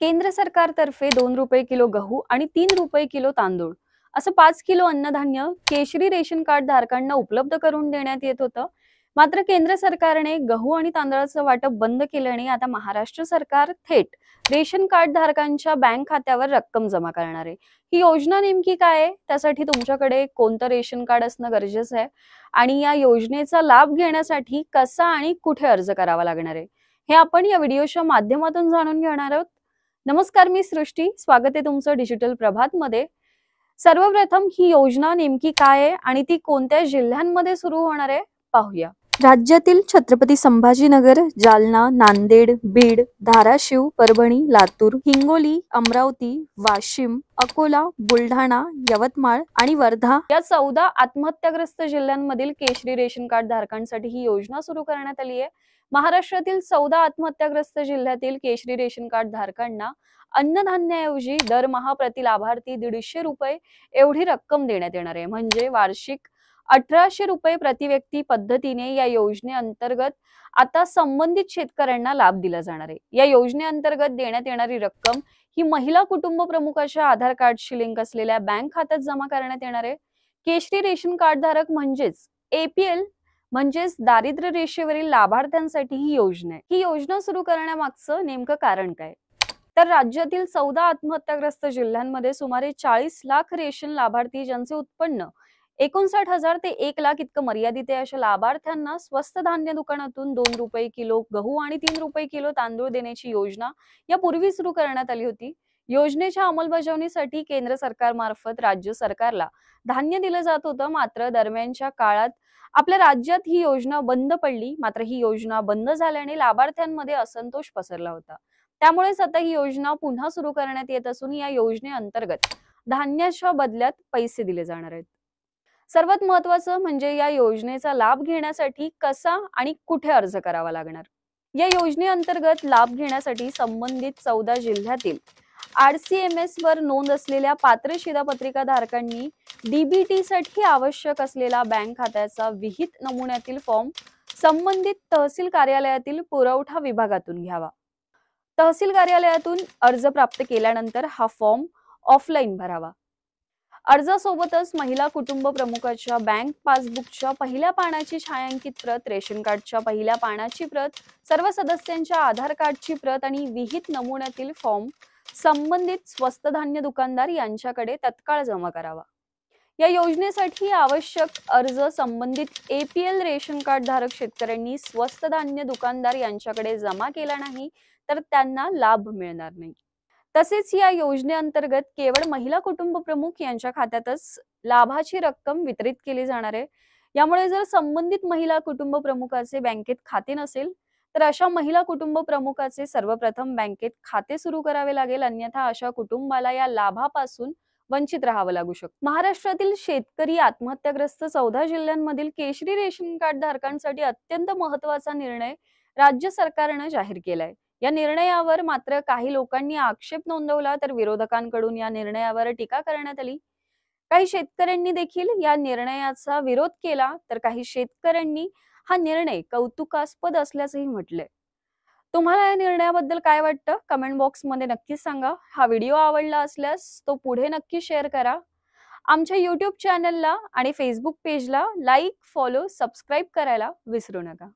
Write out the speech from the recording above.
केंद्र सरकारतर्फे दोन रुपये किलो गहू आणि तीन रुपये किलो तांदूळ असं पाच किलो अन्नधान्य केशरी रेशन कार्ड धारकांना उपलब्ध करून देण्यात येत होतं मात्र केंद्र सरकारने गहू आणि तांदळाचं वाटप बंद केल्याने आता महाराष्ट्र सरकार थेट रेशन कार्ड धारकांच्या बँक खात्यावर रक्कम जमा करणार आहे ही योजना नेमकी काय आहे त्यासाठी तुमच्याकडे कोणतं रेशन कार्ड असणं गरजेचं आहे आणि या योजनेचा लाभ घेण्यासाठी कसा आणि कुठे अर्ज करावा लागणार आहे हे आपण या व्हिडिओच्या माध्यमातून जाणून घेणार आहोत नमस्कार मी सृष्टी स्वागत आहे तुमचं डिजिटल प्रभात मध्ये सर्वप्रथम ही योजना नेमकी काय आहे आणि ती कोणत्या जिल्ह्यांमध्ये सुरू होणार आहे पाहूया राज्यातील छत्रपती संभाजीनगर जालना नांदेड बीड धाराशिव परभणी लातूर हिंगोली अमरावती वाशिम अकोला बुलढाणा यवतमाळ आणि वर्धा या चौदा आत्महत्याग्रस्त जिल्ह्यांमधील केशरी रेशन कार्ड धारकांसाठी ही योजना सुरू करण्यात आली आहे महाराष्ट्रातील चौदा आत्महत्याग्रस्त जिल्ह्यातील केशरी रेशन कार्ड धारकांना अन्नधान्याऐवजी दरमहा प्रति लाभार्थी दीडशे रुपये एवढी रक्कम देण्यात येणार आहे म्हणजे वार्षिक अठराशे रुपये प्रतिव्यक्ती पद्धतीने या योजनेअंतर्गत आता संबंधित शेतकऱ्यांना लाभ दिला जाणार आहे या योजनेअंतर्गत देण्यात येणारी रक्कम ही महिला कुटुंब प्रमुखाच्या आधार कार्डशी लिंक असलेल्या बँक खात्यात जमा करण्यात येणार आहे केशरी रेशन कार्ड धारक म्हणजेच एपीएल म्हणजेच दारिद्र्य रेषेवरील लाभार्थ्यांसाठी ही योजना आहे ही योजना सुरू करण्यामागचं नेमकं कारण काय तर राज्यातील चौदा आत्महत्याग्रस्त जिल्ह्यांमध्ये सुमारे चाळीस लाख रेशन लाभार्थी ज्यांचे उत्पन्न एकोणसाठ हजार ते एक लाख इतकं मर्यादित आहे अशा लाभार्थ्यांना स्वस्त धान्य दुकानातून दोन रुपये किलो गहू आणि तीन रुपये किलो तांदूळ देण्याची योजना यापूर्वी सुरू करण्यात आली होती योजनेच्या अंमलबजावणीसाठी केंद्र सरकारमार्फत राज्य सरकारला धान्य दिलं जात होतं मात्र दरम्यानच्या काळात आपल्या राज्यात ही योजना बंद पडली मात्र ही योजना बंद झाल्याने लाभार्थ्यांमध्ये असंतोष पसरला होता त्यामुळे आता ही योजना पुन्हा सुरू करण्यात येत असून या योजनेअंतर्गत धान्याच्या बदल्यात पैसे दिले जाणार आहेत सर्वात महत्वाचं म्हणजे या योजनेचा लाभ घेण्यासाठी कसा आणि कुठे अर्ज करावा लागणार या योजनेअंतर्गत लाभ घेण्यासाठी संबंधित चौदा जिल्ह्यातील आर सी एम एस वर नोंद असलेल्या पात्र शिधापत्रिका धारकांनी डीबीटी साठी आवश्यक असलेला बँक खात्याचा विहित नमुन्यातील फॉर्म संबंधित तहसील कार्यालयातील पुरवठा विभागातून घ्यावा तहसील कार्यालयातून अर्ज प्राप्त केल्यानंतर हा फॉर्म ऑफलाईन भरावा अर्जासोबतच महिला कुटुंब प्रमुखाच्या बँक पासबुकच्या पहिल्या पानाची छायांकित प्रत रेशन कार्डच्या पहिल्या पानाची प्रत सर्व सदस्यांच्या आधार कार्डची प्रत आणि विहित नमुन्यातील फॉर्म संबंधित स्वस्त धान्य दुकानदार यांच्याकडे तत्काळ जमा करावा या योजनेसाठी आवश्यक अर्ज संबंधित एपीएल रेशन कार्ड धारक शेतकऱ्यांनी स्वस्त धान्य दुकानदार यांच्याकडे जमा केला नाही तर त्यांना लाभ मिळणार नाही तसेच या योजनेअंतर्गत केवळ महिला कुटुंब प्रमुख यांच्या खात्यातच लाभाची रक्कम वितरित केली जाणार आहे यामुळे जर संबंधित महिला कुटुंब प्रमुखाचे बँकेत खाते नसेल तर अशा महिला कुटुंब प्रमुखाचे सर्वप्रथम बँकेत खाते सुरू करावे लागेल अन्यथा अशा कुटुंबाला या लाभापासून वंचित राहावं लागू शकतो महाराष्ट्रातील शेतकरी आत्महत्याग्रस्त चौदा जिल्ह्यांमधील केशरी रेशन कार्ड धारकांसाठी अत्यंत महत्वाचा निर्णय राज्य सरकारनं जाहीर केलाय या निर्णयावर मात्र काही लोकांनी आक्षेप नोंदवला तर विरोधकांकडून या निर्णयावर टीका करण्यात आली काही शेतकऱ्यांनी देखील या निर्णयाचा विरोध केला तर काही शेतकऱ्यांनी हा निर्णय कौतुकास्पद असल्याचंही म्हटलंय तुम्हाला या निर्णयाबद्दल काय वाटतं कमेंट बॉक्स मध्ये नक्कीच सांगा हा व्हिडिओ आवडला असल्यास तो पुढे नक्की शेअर करा आमच्या युट्यूब चॅनलला आणि फेसबुक पेजला लाईक फॉलो सबस्क्राईब करायला विसरू नका